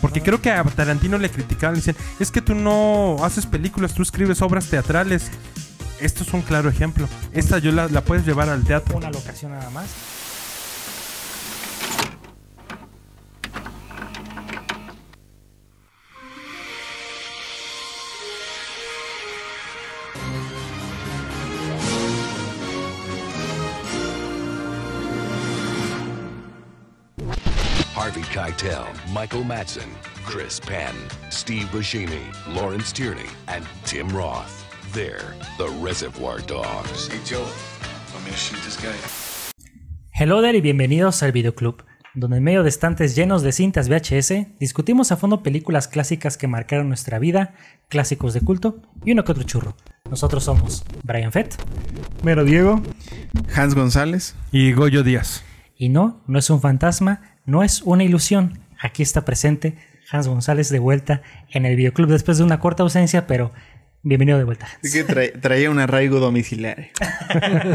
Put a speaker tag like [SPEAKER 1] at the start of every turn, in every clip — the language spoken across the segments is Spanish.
[SPEAKER 1] Porque creo que a Tarantino le criticaban, le dicen, es que tú no haces películas, tú escribes obras teatrales. Esto es un claro ejemplo. Esta yo la, la puedes llevar al teatro. Una locación nada más. Michael Madsen, Chris Penn, Steve Buscemi, Lawrence Tierney, and Tim Roth. They're the Reservoir Dogs.
[SPEAKER 2] Hello there y bienvenidos al Videoclub, donde en medio de estantes llenos de cintas VHS discutimos a fondo películas clásicas que marcaron nuestra vida, clásicos de culto y uno que otro churro. Nosotros somos Brian Fett, Mero Diego, Hans González y
[SPEAKER 1] Goyo Díaz.
[SPEAKER 2] Y no, no es un fantasma, no es una ilusión. Aquí está presente Hans González de vuelta en el videoclub después de una corta ausencia, pero bienvenido de vuelta.
[SPEAKER 3] Que traía un arraigo domiciliario.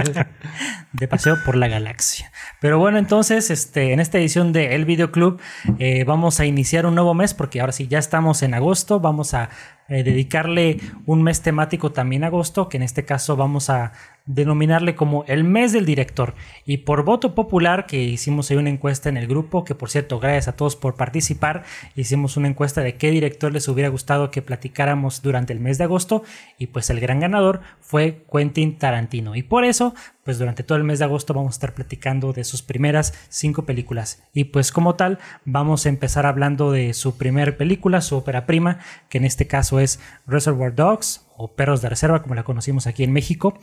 [SPEAKER 2] de paseo por la galaxia. Pero bueno, entonces, este, en esta edición de El Videoclub eh, vamos a iniciar un nuevo mes porque ahora sí ya estamos en agosto, vamos a eh, dedicarle un mes temático también a agosto, que en este caso vamos a denominarle como el mes del director. Y por voto popular, que hicimos ahí una encuesta en el grupo, que por cierto, gracias a todos por participar, hicimos una encuesta de qué director les hubiera gustado que platicáramos durante el mes de agosto, y pues el gran ganador fue Quentin Tarantino. Y por eso pues durante todo el mes de agosto vamos a estar platicando de sus primeras cinco películas. Y pues como tal, vamos a empezar hablando de su primer película, su ópera prima, que en este caso es Reservoir Dogs o Perros de Reserva, como la conocimos aquí en México.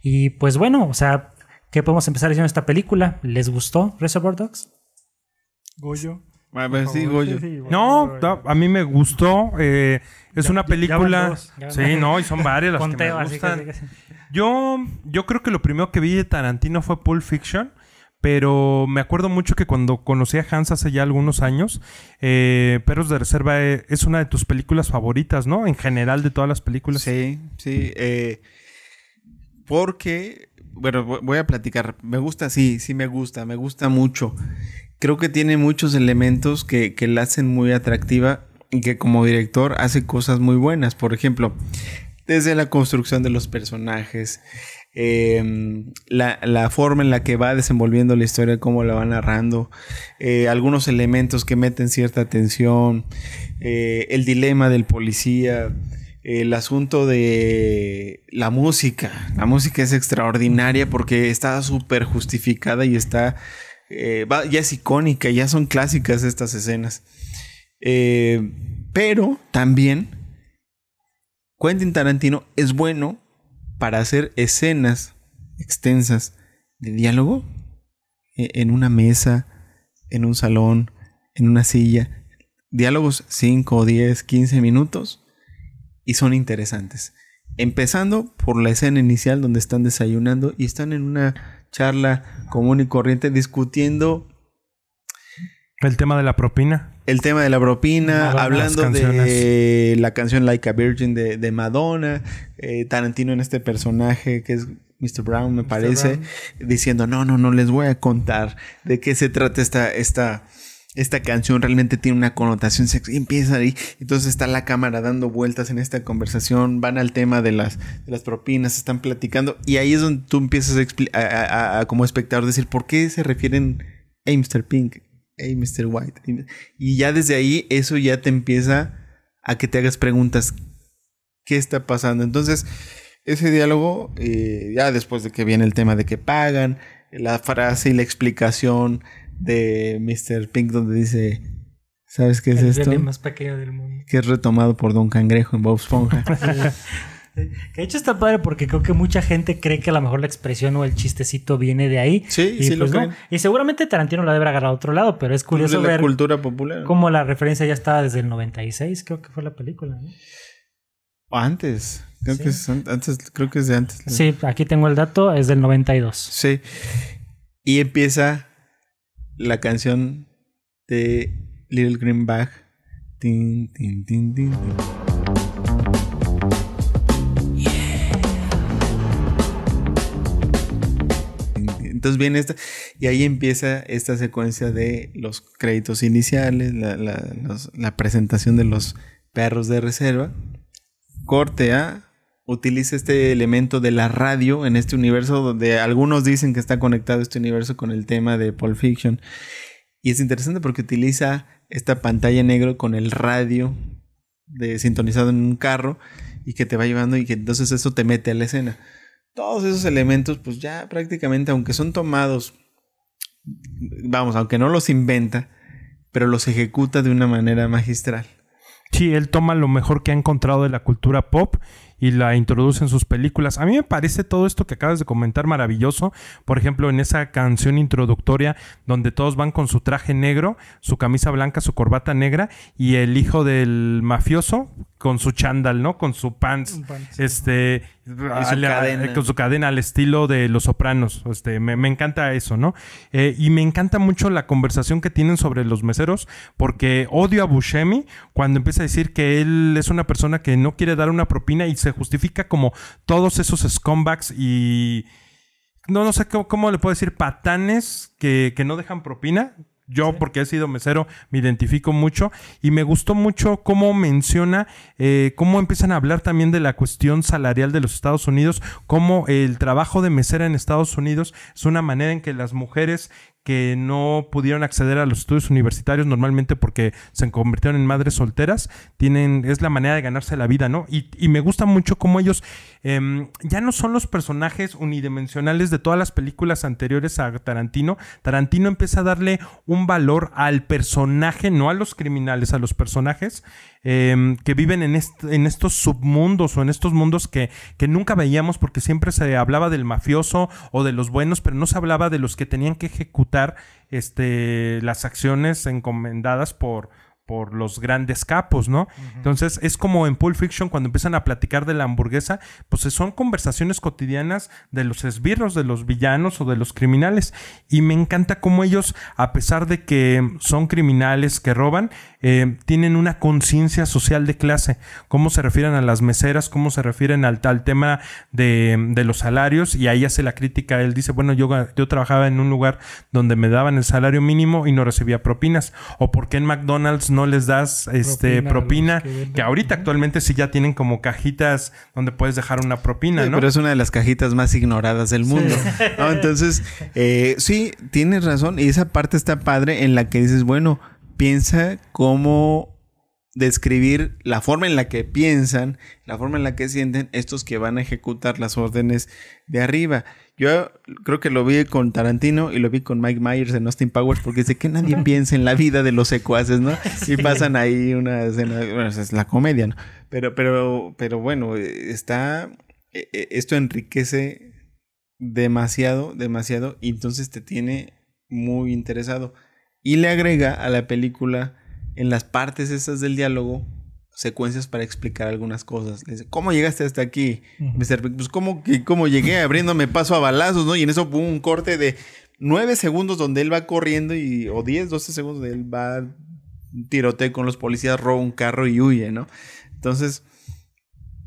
[SPEAKER 2] Y pues bueno, o sea, ¿qué podemos empezar diciendo esta
[SPEAKER 1] película? ¿Les gustó Reservoir Dogs?
[SPEAKER 4] Goyo. A
[SPEAKER 1] ver, no, a mí me gustó. Eh, es una película. sí, no, y son varias las que me gustan. yo, yo creo que lo primero que vi de Tarantino fue Pulp Fiction. Pero me acuerdo mucho que cuando conocí a Hans hace ya algunos años, eh, Perros de Reserva eh, es una de tus películas favoritas, ¿no? En general de todas las películas. Sí, sí.
[SPEAKER 3] porque, bueno, voy a platicar. Me gusta, sí, sí me gusta, me gusta mucho creo que tiene muchos elementos que, la hacen muy atractiva y que como director hace cosas muy buenas. Por ejemplo, desde la construcción de los personajes, em, la, forma en la que va desenvolviendo la historia, cómo la va narrando, eh, algunos elementos que meten cierta atención, eh, el dilema del policía, el asunto de la música. La música es extraordinaria porque está súper justificada y está eh, ya es icónica, ya son clásicas estas escenas. Eh, pero también Quentin Tarantino es bueno para hacer escenas extensas de diálogo e, en una mesa, en un salón, en una silla. Diálogos 5, 10, 15 minutos y son interesantes. Empezando por la escena inicial donde están desayunando y están en una charla común y corriente discutiendo
[SPEAKER 1] el tema de la propina.
[SPEAKER 3] El tema de la propina, hablando de la canción Like a Virgin de, Madonna, eh, Tarantino en este personaje que es Mr. Brown, me parece, diciendo, no, no, no les voy a contar de qué se trata esta, esta, esta canción realmente tiene una connotación sexual. Empieza ahí, entonces está la cámara dando vueltas en esta conversación, van al tema de las, propinas, están platicando, y ahí es donde tú empiezas a, como espectador decir, ¿por qué se refieren a Mr. Pink? ¿A Mr. White. Y ya desde ahí eso ya te empieza a que te hagas preguntas. ¿Qué está pasando? Entonces, ese diálogo, eh, ya después de que viene el tema de que pagan, la frase y la explicación de Mr. Pink donde dice, ¿sabes qué es esto? El más pequeño del mundo. Que es retomado por Don Cangrejo en Bob Esponja.
[SPEAKER 2] Que de hecho está padre porque creo que mucha gente cree que a lo mejor la expresión o el chistecito viene de ahí. Sí, y sí lo pues no. Y seguramente Tarantino la debe agarrar a otro lado, pero es pues curioso la ver cultura
[SPEAKER 3] popular. Como
[SPEAKER 2] la referencia ya estaba desde el 96, creo que fue la película. ¿no?
[SPEAKER 3] Antes. antes, creo que es de antes. Sí,
[SPEAKER 2] aquí tengo el dato, es del 92. Sí. Y
[SPEAKER 3] empieza la canción de Little Green Bag. Entonces viene esta, y ahí empieza esta secuencia de los créditos iniciales, la presentación de los perros de reserva. Corte a utiliza este elemento de la radio en este universo donde algunos dicen que está conectado este universo con el tema de Pulp Fiction. Y es interesante porque utiliza esta pantalla negro con el radio de, sintonizado en un carro y que te va llevando y que entonces eso te mete a la escena. Todos esos elementos pues ya prácticamente aunque son tomados, vamos, aunque no los inventa, pero los ejecuta de una manera
[SPEAKER 1] magistral. Sí, él toma lo mejor que ha encontrado de la cultura pop y la introduce en sus películas. A mí me parece todo esto que acabas de comentar maravilloso. Por ejemplo, en esa canción introductoria donde todos van con su traje negro, su camisa blanca, su corbata negra y el hijo del mafioso con su chándal, ¿no? Con su pants, este, eh, con su cadena al estilo de Los Sopranos. Este, me, encanta eso, ¿no? Eh, y me encanta mucho la conversación que tienen sobre los meseros, porque odio a Buscemi cuando empieza a decir que él es una persona que no quiere dar una propina y se justifica como todos esos scumbags y no, no sé cómo, le puedo decir, patanes que, que no dejan propina, yo, porque he sido mesero, me identifico mucho y me gustó mucho cómo menciona, eh, cómo empiezan a hablar también de la cuestión salarial de los Estados Unidos, cómo el trabajo de mesera en Estados Unidos es una manera en que las mujeres que no pudieron acceder a los estudios universitarios normalmente porque se convirtieron en madres solteras, tienen, es la manera de ganarse la vida, ¿no? Y, me gusta mucho cómo ellos em, ya no son los personajes unidimensionales de todas las películas anteriores a Tarantino. Tarantino empieza a darle un valor al personaje, no a los criminales, a los personajes. Em, que viven en, estos submundos o en estos mundos que, que nunca veíamos porque siempre se hablaba del mafioso o de los buenos, pero no se hablaba de los que tenían que ejecutar este, las acciones encomendadas por, por los grandes capos, ¿no? Entonces es como en Pulp Fiction cuando empiezan a platicar de la hamburguesa, pues eh, son conversaciones cotidianas de los esbirros, de los villanos o de los criminales. Y me encanta cómo ellos, a pesar de que son criminales que roban, eh, tienen una conciencia social de clase. Cómo se refieren a las meseras, cómo se refieren al tal tema de, los salarios. Y ahí hace la crítica. Él dice, bueno, yo, yo trabajaba en un lugar donde me daban el salario mínimo y no recibía propinas. O porque en McDonald's no les das este, propina, que, ahorita actualmente sí ya tienen como cajitas donde puedes dejar una propina, ¿no? Pero es una de las cajitas más ignoradas del mundo. Entonces, eh, sí,
[SPEAKER 3] tienes razón. Y esa parte está padre en la que dices, bueno, piensa cómo describir la forma en la que piensan, la forma en la que sienten estos que van a ejecutar las órdenes de arriba. Yo creo que lo vi con Tarantino y lo vi con Mike Myers en Austin Powers porque dice que nadie piensa en la vida de los secuaces, ¿no? Y pasan ahí una escena, bueno, es la comedia, ¿no? Pero, pero, pero bueno, eh, está, eh, eh, esto enriquece demasiado, demasiado y entonces te tiene muy interesado. Y le agrega a la película en las partes esas del diálogo secuencias para explicar algunas cosas. ¿cómo llegaste hasta aquí? Pues ¿cómo, que, cómo llegué abriéndome paso a balazos, ¿no? Y en eso hubo un corte de nueve segundos donde él va corriendo y, o 10, 12 segundos donde él va tiroteo con los policías, roba un carro y huye, ¿no? Entonces,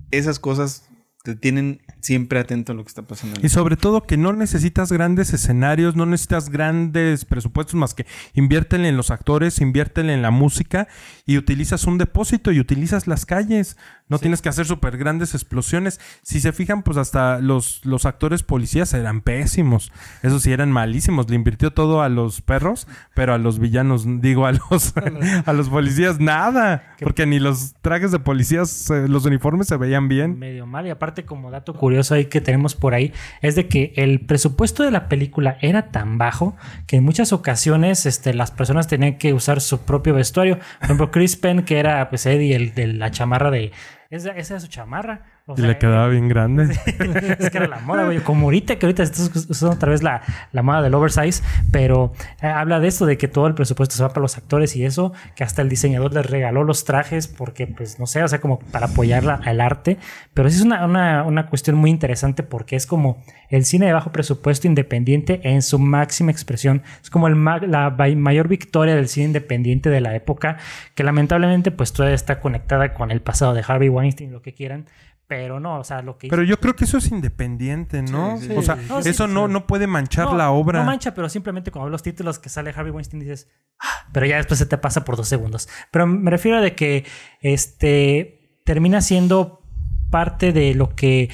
[SPEAKER 3] esas cosas tienen siempre atento a lo que está pasando. y sobre
[SPEAKER 1] todo que no necesitas grandes escenarios, no necesitas grandes presupuestos más que inviértele en los actores, inviértele en la música y utilizas un depósito y utilizas las calles. No tienes que hacer súper grandes explosiones. Si se fijan, pues hasta los, los actores policías eran pésimos. Eso sí, eran malísimos. Le invirtió todo a los perros, pero a los villanos, digo, a los, a los policías nada. Porque ni los trajes de policías, eh, los uniformes se veían bien.
[SPEAKER 2] Medio mal. Y aparte como dato curioso ahí que tenemos por ahí, es de que el presupuesto de la película era tan bajo que en muchas ocasiones este, las personas tenían que usar su propio vestuario. Por ejemplo, Chris Penn, que era pues Eddie, el de la chamarra de... Esa, esa es su chamarra y le
[SPEAKER 1] quedaba bien grande.
[SPEAKER 2] es que era la moda, güey. Como ahorita, que ahorita estás usando otra vez la, moda del oversize, pero eh, habla de esto, de que todo el presupuesto se va para los actores y eso, que hasta el diseñador les regaló los trajes porque, pues, no sé, o sea, como para apoyarla al arte. Pero sí es una, una, cuestión muy interesante porque es como el cine de bajo presupuesto independiente en su máxima expresión. Es como el la mayor victoria del cine independiente de la época, que lamentablemente, pues, todavía está conectada con el pasado de Harvey Weinstein, lo que quieran pero no, o sea, lo que... Pero yo creo que eso es independiente, ¿no? o sea, eso no, no puede manchar la obra. No mancha, pero simplemente cuando los títulos que sale Harvey Weinstein dices... Ah", pero ya después se te pasa por dos segundos. Pero me refiero a de que este termina siendo parte de lo que...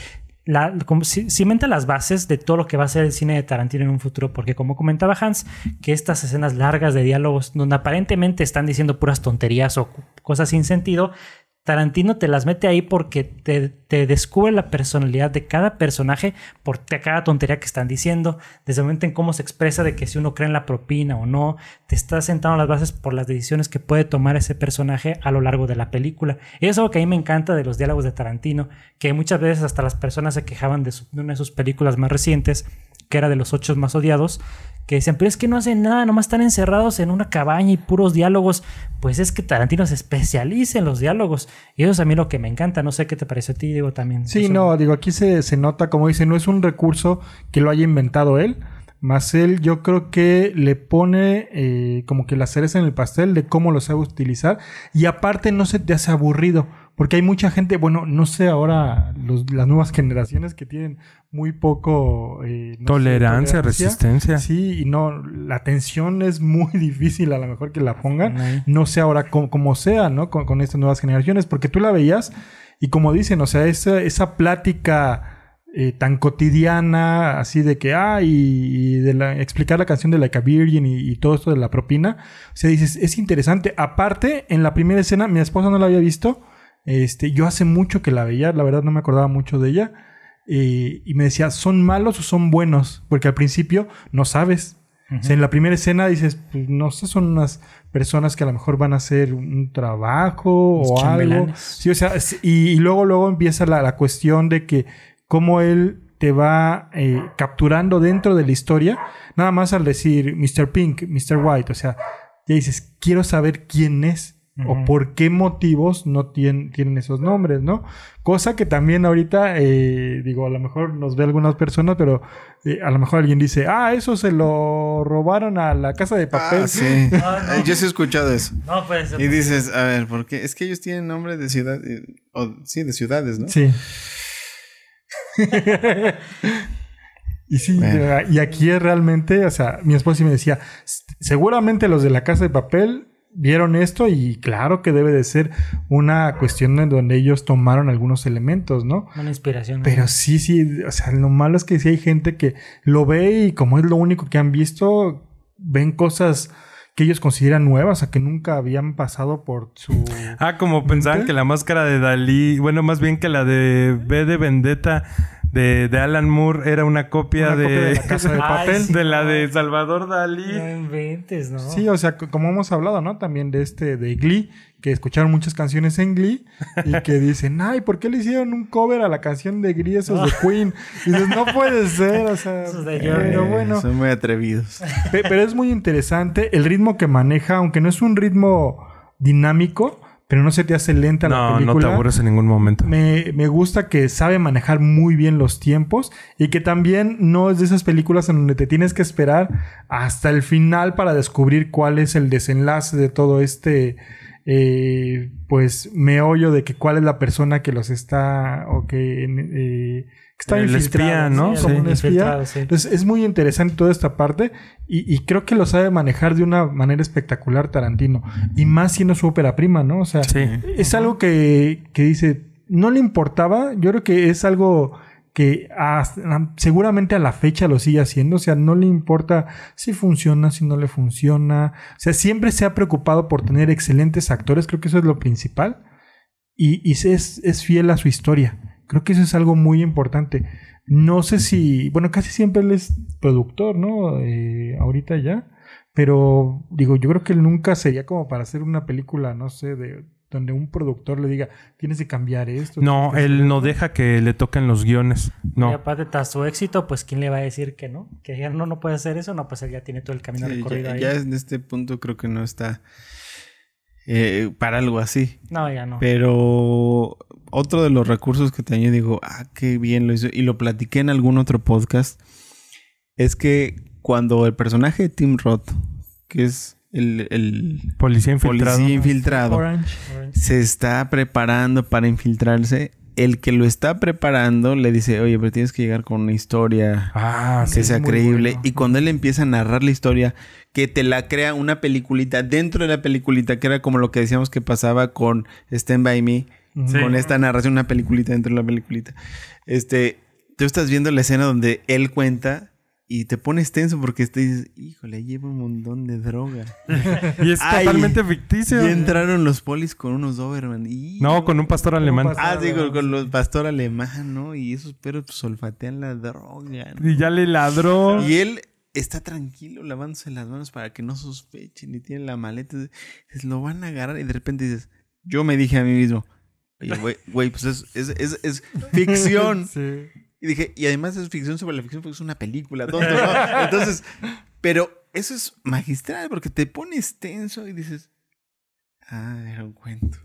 [SPEAKER 2] La, cimenta las bases de todo lo que va a ser el cine de Tarantino en un futuro, porque como comentaba Hans, que estas escenas largas de diálogos, donde aparentemente están diciendo puras tonterías o cosas sin sentido, Tarantino te las mete ahí porque te, descubre la personalidad de cada personaje por cada tontería que están diciendo, desde el momento en cómo se expresa de que si uno cree en la propina o no, te está sentando las bases por las decisiones que puede tomar ese personaje a lo largo de la película. Y es algo que a mí me encanta de los diálogos de Tarantino, que muchas veces hasta las personas se quejaban de una de sus películas más recientes, que era de los ocho más odiados, que decían, pero es que no hacen nada, nomás están encerrados en una cabaña y puros diálogos. Pues es que Tarantino se especializa en los diálogos. Y eso es a mí lo que me encanta. No sé qué te parece a ti, digo, también. Sí, no, digo, aquí se, nota,
[SPEAKER 4] como dice, no es un recurso que lo haya inventado él. Más él, yo creo que le pone eh, como que la cereza en el pastel de cómo lo sabe utilizar. Y aparte no se te hace aburrido porque hay mucha gente, bueno, no sé ahora las nuevas generaciones que tienen muy poco... Eh, tolerancia, resistencia. Sí, y no, la tensión es muy difícil a lo mejor que la pongan. No sé ahora como, sea, ¿no? Con, estas nuevas generaciones, porque tú la veías y como dicen, o sea, esa, esa plática... Eh, tan cotidiana, así de que, ah, y, de la, explicar la canción de la Virgin y, y, todo esto de la propina. O sea, dices, es interesante. Aparte, en la primera escena, mi esposa no la había visto, este, yo hace mucho que la veía, la verdad no me acordaba mucho de ella. Eh, y me decía, ¿son malos o son buenos? Porque al principio no sabes. en la primera escena dices, pues, no sé, son unas personas que a lo mejor van a hacer un trabajo o algo. Sí, o sea, y, luego, luego empieza la, cuestión de que cómo él te va eh, capturando dentro de la historia, nada más al decir Mr. Pink, Mr. White, o sea, ya dices, quiero saber quién es o por qué motivos no tienen, tienen esos nombres, ¿no? Cosa que también ahorita, eh, digo, a lo mejor nos ve algunas personas, pero eh, a lo mejor alguien dice, ah, eso se lo robaron a la casa de papel. Ah, sí. Ah,
[SPEAKER 3] eh, yo sí he escuchado eso. No pues, Y pues, dices, a ver, ¿por qué? Es que ellos tienen nombre de ciudad, sí, de ciudades, ¿no? Sí.
[SPEAKER 4] Y sí, y aquí realmente, o sea, mi esposa sí me decía, seguramente los de la casa de papel vieron esto y claro que debe de ser una cuestión en donde ellos tomaron algunos elementos, ¿no?
[SPEAKER 2] Una inspiración. Pero
[SPEAKER 4] sí, sí, o sea, lo malo es que sí hay gente que lo ve y como es lo único que han visto, ven cosas que ellos consideran nuevas, o que nunca habían pasado por su...
[SPEAKER 1] Ah, como pensaban que la máscara de Dalí, bueno, más bien que la de B de Vendetta de, Alan Moore era una copia, de, copia de, la de papel. de la de Salvador Dalí. No inventes, ¿no? Sí,
[SPEAKER 4] o sea, como hemos hablado, ¿no? También de este, de Glee, que escucharon muchas canciones en Glee y que dicen, ay, ¿por qué le hicieron un cover a la canción de Glee esos de Queen? Y dices, no puede ser, o sea. pero bueno.
[SPEAKER 3] Son muy atrevidos.
[SPEAKER 4] Pero es muy interesante el ritmo que maneja, aunque no es un ritmo dinámico pero no se te hace lenta la película. No, no te aburres
[SPEAKER 1] en ningún momento.
[SPEAKER 4] Me, me, gusta que sabe manejar muy bien los tiempos y que también no es de esas películas en donde te tienes que esperar hasta el final para descubrir cuál es el desenlace de todo este. Eh, pues meollo de que cuál es la persona que los está o que eh, Está el eh, ¿no? como un Entonces, es muy interesante toda esta parte y, creo que lo sabe manejar de una manera espectacular Tarantino. Y más siendo su ópera prima, ¿no? O sea, es algo que, dice, no le importaba, yo creo que es algo que seguramente a la fecha lo sigue haciendo, o sea, no le importa si funciona, si no le funciona, o sea, siempre se ha preocupado por tener excelentes actores, creo que eso es lo principal, y, y es, es fiel a su historia. Creo que eso es algo muy importante. No sé si, bueno, casi siempre él es productor, ¿no? Eh, ahorita ya. Pero digo, yo creo que él nunca sería como para hacer una película, no sé, de
[SPEAKER 2] donde un productor le diga, tienes que cambiar esto. No, él
[SPEAKER 1] no deja que le toquen los guiones. No. Y
[SPEAKER 2] aparte, tras su éxito, pues ¿quién le va a decir que no? Que ya no, no puede hacer eso, no, pues él ya tiene todo el camino recorrido. Ya, ahí. ya
[SPEAKER 3] en este punto creo que no está eh, para algo así. No, ya no. Pero otro de los recursos que tenía, digo, ah, qué bien lo hizo, y lo platiqué en algún otro podcast, es que cuando el personaje de Tim Roth, que es el, policía infiltrado, se está preparando para infiltrarse, el que lo está preparando le dice, oye, pero tienes que llegar con una historia
[SPEAKER 1] ah, que sea creíble.
[SPEAKER 3] Y cuando él empieza a narrar la historia, que te la crea una peliculita dentro de la peliculita, que era como lo que decíamos que pasaba con Stand By Me, con esta narración, una peliculita dentro de la peliculita. Este, tú estás viendo la escena donde él cuenta y te pones tenso porque te dices, híjole, lleva un montón de droga. y es totalmente ficticio. Y entraron los polis con unos Doberman. No, con un pastor alemán. ah, digo con, los pastor alemán, ¿no? Y esos perros solfatean pues, la droga. Y ya le ladró. Y él está tranquilo lavándose las manos para que no sospechen y tiene la maleta. lo van a agarrar y de repente dices, yo me dije a mí mismo, güey, pues es, es, es, ficción. Y dije, y además es ficción sobre la ficción porque es una película, tonto, Entonces, pero eso es magistral porque te pones tenso y dices, ah, era un cuento.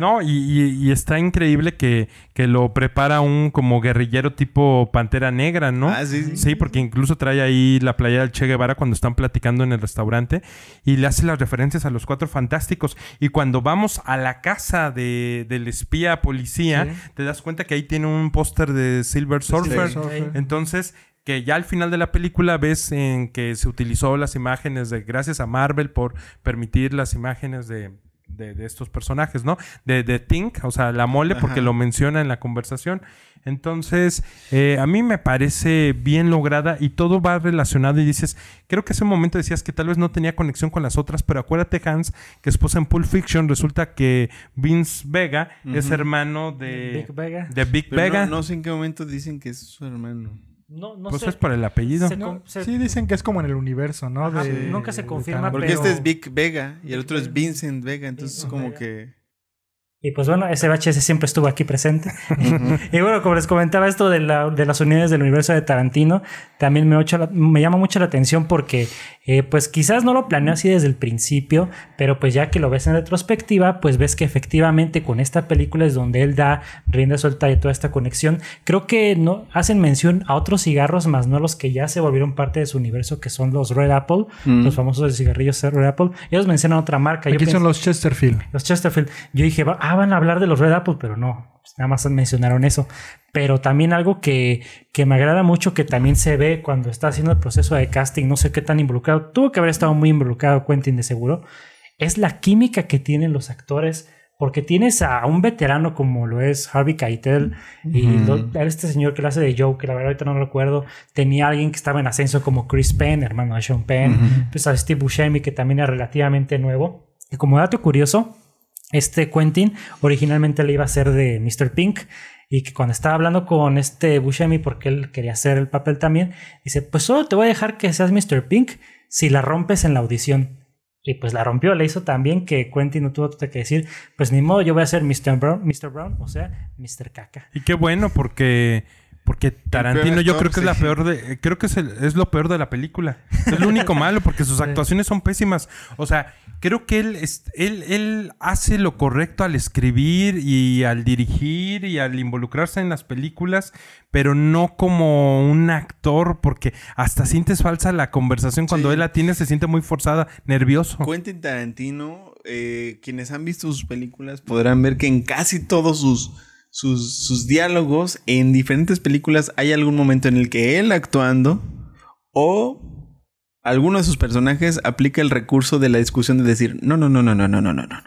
[SPEAKER 1] No, y, está increíble que, lo prepara un como guerrillero tipo Pantera Negra, ¿no? Ah, sí, sí. porque incluso trae ahí la playa del Che Guevara cuando están platicando en el restaurante y le hace las referencias a los cuatro fantásticos. Y cuando vamos a la casa de, del espía policía, te das cuenta que ahí tiene un póster de Silver Surfer. Entonces, que ya al final de la película ves en que se utilizó las imágenes de gracias a Marvel por permitir las imágenes de de, estos personajes, ¿no? De, de, Tink, o sea, la mole, porque lo menciona en la conversación. Entonces, eh, a mí me parece bien lograda y todo va relacionado y dices, creo que hace un momento decías que tal vez no tenía conexión con las otras, pero acuérdate Hans, que esposa en Pulp Fiction resulta que Vince Vega es hermano
[SPEAKER 3] de Big Vega. De Big No, no sé en qué momento dicen que es su hermano. No, no pues sé. es por el apellido. sí,
[SPEAKER 4] dicen que es como en el universo, ¿no?
[SPEAKER 2] nunca se confirma. Porque este es
[SPEAKER 3] Vic Vega y el otro es Vincent Vega, entonces es como que...
[SPEAKER 2] Y pues bueno, ese SBHS siempre estuvo aquí presente. y bueno, como les comentaba esto de, la, de, las unidades del universo de Tarantino, también me, me llama mucho la atención porque eh, pues quizás no lo planeó así desde el principio, pero pues ya que lo ves en retrospectiva, pues ves que efectivamente con esta película es donde él da rienda suelta y toda esta conexión. Creo que no hacen mención a otros cigarros, más no los que ya se volvieron parte de su universo, que son los Red Apple, mm. los famosos cigarrillos Red Apple. Ellos mencionan otra marca. Aquí son los Chesterfield. Los Chesterfield. Yo dije, ah, van a hablar de los Red Apple, pero no. Pues, nada más mencionaron eso. Pero también algo que, que, me agrada mucho, que también se ve cuando está haciendo el proceso de casting, no sé qué tan involucrado, tuvo que haber estado muy involucrado Quentin de seguro, es la química que tienen los actores. Porque tienes a un veterano como lo es Harvey Keitel y este señor que lo hace de Joe, que la verdad ahorita no lo recuerdo, tenía a alguien que estaba en ascenso como Chris Penn, hermano de Sean Penn, pues a Steve Buscemi que también era relativamente nuevo. Y como dato curioso, este Quentin originalmente le iba a ser de Mr. Pink y que cuando estaba hablando con este Buscemi porque él quería hacer el papel también, dice, pues solo te voy a dejar que seas Mr. Pink si la rompes en la audición. Y pues la rompió, le hizo también que Quentin no tuvo que decir, pues
[SPEAKER 1] ni modo, yo voy a ser Mr. Brown, Mr. Brown o sea, Mr. Caca. Y qué bueno porque porque Tarantino yo creo que es la peor de... Creo que es, es lo peor de la película. Es lo único malo porque sus actuaciones son pésimas. O sea, creo que él, él, hace lo correcto al escribir y al dirigir y al involucrarse en las películas, pero no como un actor porque hasta sientes falsa la conversación. Cuando él la tiene se siente muy forzada, nervioso. Cuenten
[SPEAKER 3] Tarantino, eh, quienes han visto sus películas podrán ver que en casi todos sus sus, sus diálogos en diferentes películas hay algún momento en el que él actuando o alguno de sus personajes aplica el recurso de la discusión de decir, no, no, no, no, no, no, no, no, no.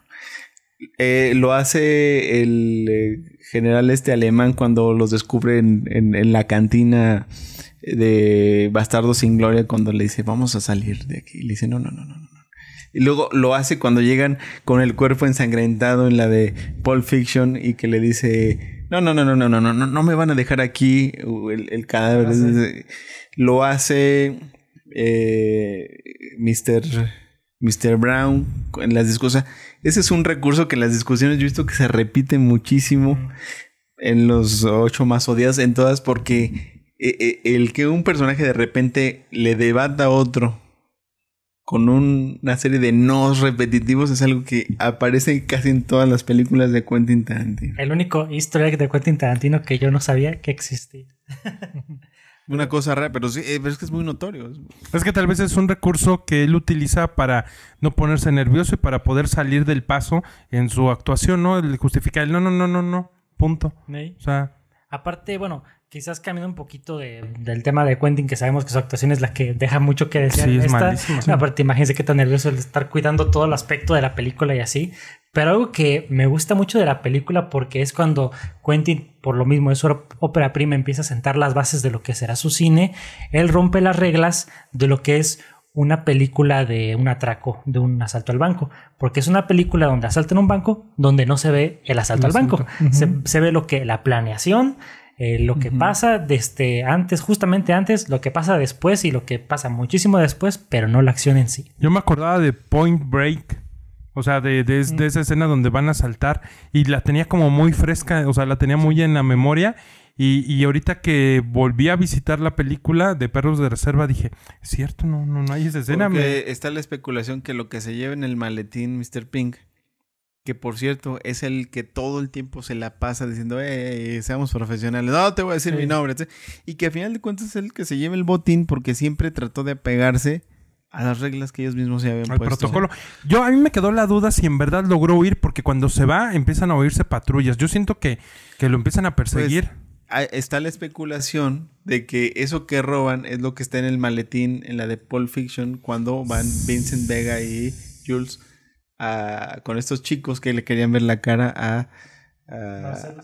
[SPEAKER 3] lo hace el general este alemán cuando los descubre en, en, en, la cantina de Bastardo sin Gloria, cuando le dice, vamos a salir de aquí. Le dice, no, no, no, no. Y luego lo hace cuando llegan con el cuerpo ensangrentado en la de Pulp Fiction y que le dice, no, no, no, no, no, no, no, no me van a dejar aquí uh, el, cadáver. Ah, lo hace eh, Mr. Mr. Brown en las discusiones. Ese es un recurso que en las discusiones yo he visto que se repite muchísimo en los ocho más odiados, en todas, porque eh, eh, el que un personaje de repente le debata a otro con una serie de nos repetitivos es algo que aparece casi en todas las películas de Quentin Tarantino.
[SPEAKER 2] El único easter egg de Quentin Tarantino que yo no sabía que existía.
[SPEAKER 3] una cosa rara, pero sí, eh, es que es muy notorio.
[SPEAKER 1] Es que tal vez es un recurso que él utiliza para no ponerse nervioso y para poder salir del paso en su actuación, ¿no? El justificar el no, no, no, no, no, punto. O sea...
[SPEAKER 2] Aparte, bueno, quizás cambiando un poquito del tema de Quentin, que sabemos que su actuación es la que deja mucho que decir... Sí, es malísimo. Aparte, imagínense qué tan nervioso el estar cuidando todo el aspecto de la película y así. Pero algo que me gusta mucho de la película porque es cuando Quentin, por lo mismo, de su ópera prima, empieza a sentar las bases de lo que será su cine. Él rompe las reglas de lo que es una película de un atraco, de un asalto al banco, porque es una película donde en un banco, donde no se ve el asalto, al banco, se, se ve lo que la planeación, eh, lo que pasa desde antes, justamente antes, lo que pasa después y lo que pasa muchísimo después, pero no la acción en sí.
[SPEAKER 1] Yo me acordaba de Point Break, o sea, de, esa escena donde van a saltar y la tenía como muy fresca, o sea, la tenía muy en la memoria. Y, ahorita que volví a visitar la película de Perros de Reserva, dije, cierto, no, no, no hay esa escena.
[SPEAKER 3] está la especulación que lo que se lleva en el maletín Mr. Pink que por cierto es el que todo el tiempo se la pasa diciendo, eh, eh, seamos profesionales, no te voy a decir mi nombre, y que al final de cuentas es el que se lleva el botín porque siempre trató de apegarse a las
[SPEAKER 1] reglas que ellos mismos se habían Al puesto. protocolo. Yo a mí me quedó la duda si en verdad logró huir porque cuando se va empiezan a oírse patrullas. Yo siento que, que lo empiezan a pues, perseguir.
[SPEAKER 3] está la especulación de que eso que roban es lo que está en el maletín en la de Pulp Fiction cuando van Vincent Vega y Jules con estos chicos que le querían ver la cara a,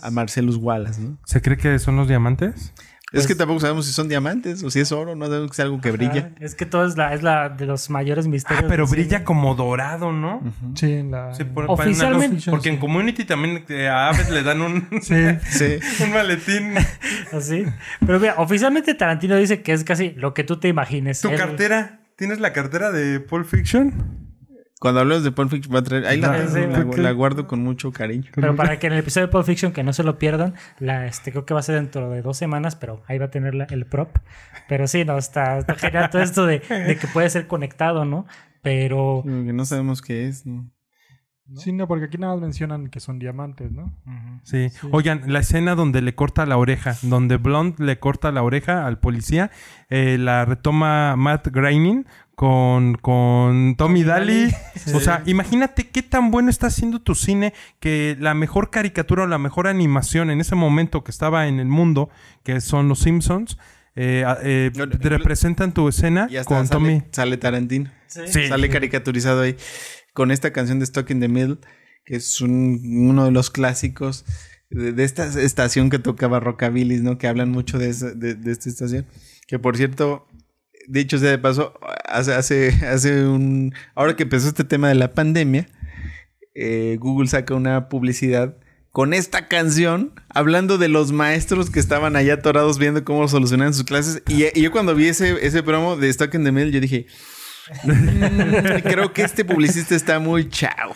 [SPEAKER 3] a, Marcelus Wallace, ¿no?
[SPEAKER 1] ¿Se cree que son los diamantes?
[SPEAKER 3] es que pues tampoco sabemos si son diamantes o si es oro, no sabemos que es algo que brilla.
[SPEAKER 2] Es que todo es la, es la de los
[SPEAKER 1] mayores ah, misterios. pero brilla como dorado, ¿no? Sí, la, oficialmente. porque en Community también eh, a Aves le dan un, un maletín. Así.
[SPEAKER 2] Pero mira, oficialmente Tarantino dice que es casi lo que tú te imagines. ¿Tu cartera?
[SPEAKER 1] ¿Tienes la cartera de Pulp Fiction?
[SPEAKER 3] Cuando hablemos de Pulp Fiction, va a traer. Ahí la, guardo con mucho cariño.
[SPEAKER 2] Pero para que en el episodio de Pulp Fiction, que no se lo pierdan, la, este, creo que va a ser dentro de dos semanas, pero ahí va a tener el prop. Pero sí, no, está, generando todo esto de, que puede ser conectado, ¿no? Pero. no sabemos qué es, ¿no?
[SPEAKER 1] Sí, no, porque aquí
[SPEAKER 2] nada más mencionan que
[SPEAKER 4] son diamantes, ¿no? sí. Oigan,
[SPEAKER 1] la escena donde le corta la oreja, donde Blond le corta la oreja al policía, eh, la retoma Matt Groening con, Tommy Daly. O sea, imagínate qué tan bueno está haciendo tu cine que la mejor caricatura o la mejor animación en ese momento que estaba en el mundo, que son los Simpsons, eh, eh, representan tu escena con sale, Tommy. Sale Tarantino.
[SPEAKER 3] Sale caricaturizado ahí. Con esta canción de Stuck in the Middle, que es uno de los clásicos de, esta estación que tocaba Rockabilly. ¿no? Que hablan mucho de, de esta estación. Que por cierto, dicho sea de paso, hace, hace, hace un. Ahora que empezó este tema de la pandemia, eh, Google saca una publicidad con esta canción, hablando de los maestros que estaban allá atorados viendo cómo solucionaban sus clases. Y, yo cuando vi ese, promo de Stock in the Middle, yo dije, Creo que este publicista está muy chao.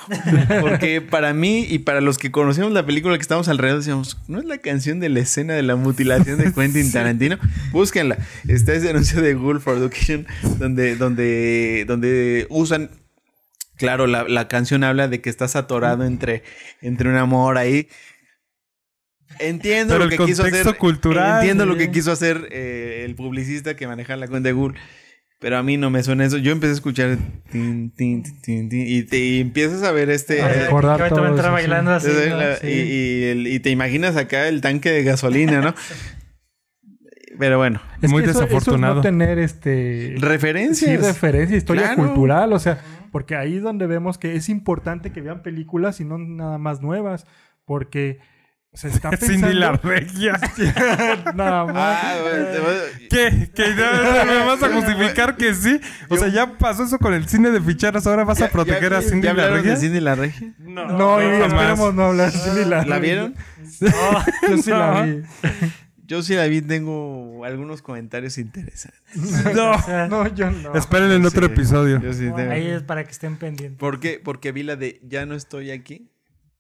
[SPEAKER 3] Porque para mí y para los que conocemos la película que estamos alrededor, decíamos, ¿no es la canción de la escena de la mutilación de Quentin Tarantino? Búsquenla. Está ese anuncio de Google for Education donde, donde, donde usan Claro, la, la, canción habla de que estás atorado entre, entre un amor ahí. Entiendo lo que quiso hacer. entiendo lo que ¿eh? quiso hacer eh, el publicista que maneja la cuenta de Google. Pero a mí no me suena eso. Yo empecé a escuchar y, te, empiezas a ver este... A eh, recordar
[SPEAKER 4] todo
[SPEAKER 3] y, te imaginas acá el tanque de gasolina, ¿no? Pero bueno, es muy desafortunado. no tener este...
[SPEAKER 4] Referencias. referencia, historia cultural, o sea, porque ahí es donde vemos que es importante que vean películas y no nada más nuevas, porque se Cindy la regia. Nada ah,
[SPEAKER 1] más. ¿Qué? me vas a justificar que sí? O sea, ya pasó eso con el cine de ficheras, ¿Ahora vas a proteger a Cindy la regia? Cindy la No. No, no esperemos no hablar de Cindy la regia. ¿La vieron? No, yo sí la vi.
[SPEAKER 3] Yo sí, la vi, tengo algunos comentarios interesantes. No, no, yo no. Esperen en otro episodio.
[SPEAKER 1] Yo sí, ahí es para que estén pendientes.
[SPEAKER 3] ¿Por qué? Porque vi la de Ya no estoy aquí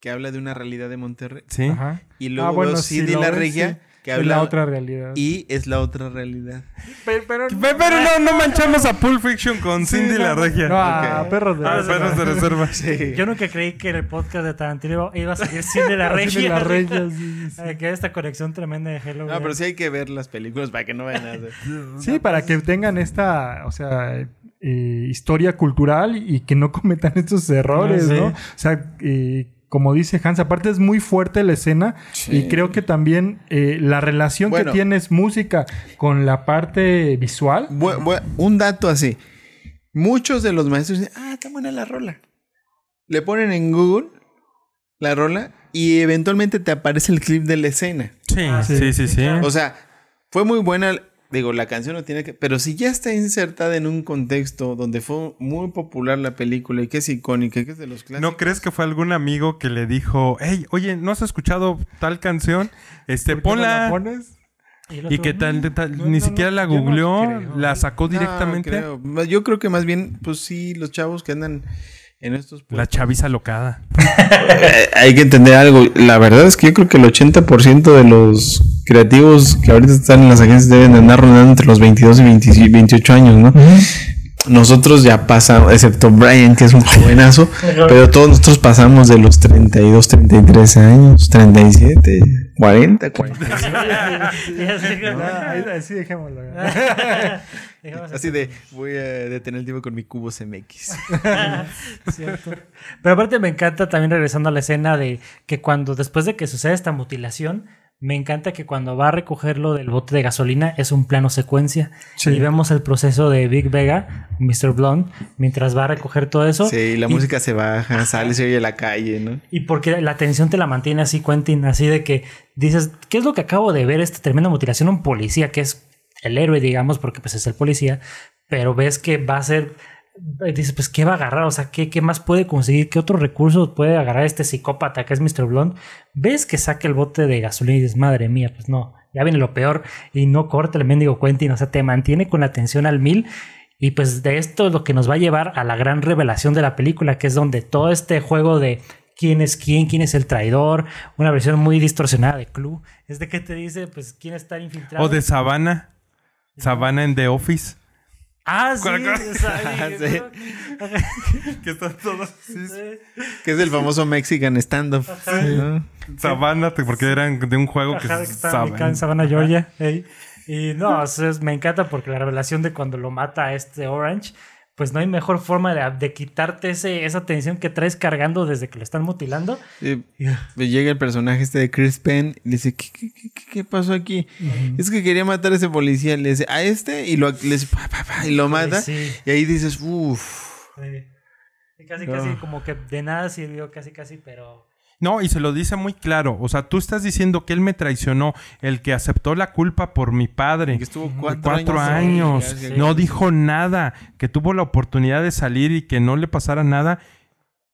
[SPEAKER 3] que habla de una realidad de Monterrey. Sí. Ajá. Y ah, luego Cindy La Regia. Que habla, es la otra realidad. Y es la otra realidad.
[SPEAKER 2] Pero, pero, no, no, manchamos a
[SPEAKER 3] Pulp Fiction con Cindy la Regia. No, a perros de, ah, reserva. Perros de reserva.
[SPEAKER 2] Yo nunca creí que en el podcast de Tarantino iba a salir Cindy la Regia. Cindy la Regia, sí, hay eh, esta conexión tremenda de Hello. No, pero sí hay que ver las
[SPEAKER 3] películas para que no vean nada.
[SPEAKER 4] sí, para que tengan esta, o sea, eh, historia cultural y que no cometan estos errores, ah, ¿no? O sea, eh, como dice Hans, aparte es muy fuerte la escena y creo que también eh, la relación que tienes música con la parte visual. un dato así, muchos
[SPEAKER 3] de los maestros dicen, ah, está buena la rola. Le ponen en Google la rola y eventualmente te aparece el clip de la escena.
[SPEAKER 1] Sí, ah, sí, sí, sí. sí. O
[SPEAKER 3] sea, fue muy buena digo, la canción no tiene que... Pero si ya está insertada en un contexto donde fue
[SPEAKER 1] muy popular la película y que es icónica, que es de
[SPEAKER 4] los
[SPEAKER 3] clásicos... ¿No
[SPEAKER 1] crees que fue algún amigo que le dijo, hey, oye, ¿no has escuchado tal canción? Este, ponla... Y, que tal, mm, ni siquiera la googleó, la ¿eh? sacó directamente. Yo creo que más bien, pues sí, los chavos que andan en estos La chaviza locada.
[SPEAKER 3] Hay que entender algo. La verdad es que yo creo que el 80% de los creativos que ahorita están en las agencias deben andar rondando entre los 22 y 28 años, ¿no? Nosotros ya pasamos, excepto Brian, que es un jovenazo, pero todos nosotros pasamos de los 32, 33 años, 37. 40, 40. así dejémoslo. así de, voy a detener el tiempo con mi cubo CMX.
[SPEAKER 2] Pero aparte me encanta también regresando a la escena de que cuando después de que sucede esta mutilación, me encanta que cuando va a recogerlo del bote de gasolina es un plano secuencia. Y vemos el proceso de Big Vega, Mr. Blonde, mientras va a recoger todo eso. Sí, la música
[SPEAKER 3] se baja, sale, se oye la calle, ¿no?
[SPEAKER 2] Y porque la atención te la mantiene así, Quentin, así de que dices, ¿qué es lo que acabo de ver? Esta tremenda mutilación un policía, que es el héroe, digamos, porque pues es el policía, pero ves que va a ser dices, pues, ¿qué va a agarrar? O sea, ¿qué, ¿qué, más puede conseguir? ¿Qué otros recursos puede agarrar este psicópata que es Mr. Blonde? Ves que saca el bote de gasolina y dices, madre mía, pues no, ya viene lo peor y no corta el mendigo y o sea, te mantiene con la atención al mil. Y pues de esto es lo que nos va a llevar a la gran revelación de la película, que es donde todo este juego de quién es quién, quién es el
[SPEAKER 1] traidor, una versión muy distorsionada de Clue,
[SPEAKER 2] es de que te dice, pues, quién está infiltrado. O de
[SPEAKER 1] Savannah, Savannah en The Office. Ah, sí. Ah, que Que es el famoso Mexican stand-up. Sabana, porque eran de un juego que, que en Sabana,
[SPEAKER 2] Georgia. Y no, me encanta porque la revelación de cuando lo mata a este Orange pues no hay mejor forma de, de quitarte ese, esa tensión que traes cargando desde que lo están mutilando. me
[SPEAKER 3] llega el personaje este de Chris Penn y le dice, ¿qué,
[SPEAKER 2] qué, pasó aquí? Es que quería matar
[SPEAKER 3] a ese policía. Le dice, a este y lo, le y lo mata. Y ahí dices, uff.
[SPEAKER 2] Casi, casi ah. como que de nada sirvió, casi, casi, pero...
[SPEAKER 1] No, y se lo dice muy claro. O sea, tú estás diciendo que él me traicionó, el que aceptó la culpa por mi padre. Que estuvo cuatro, años. No dijo nada, que tuvo la oportunidad de salir y que no le pasara nada.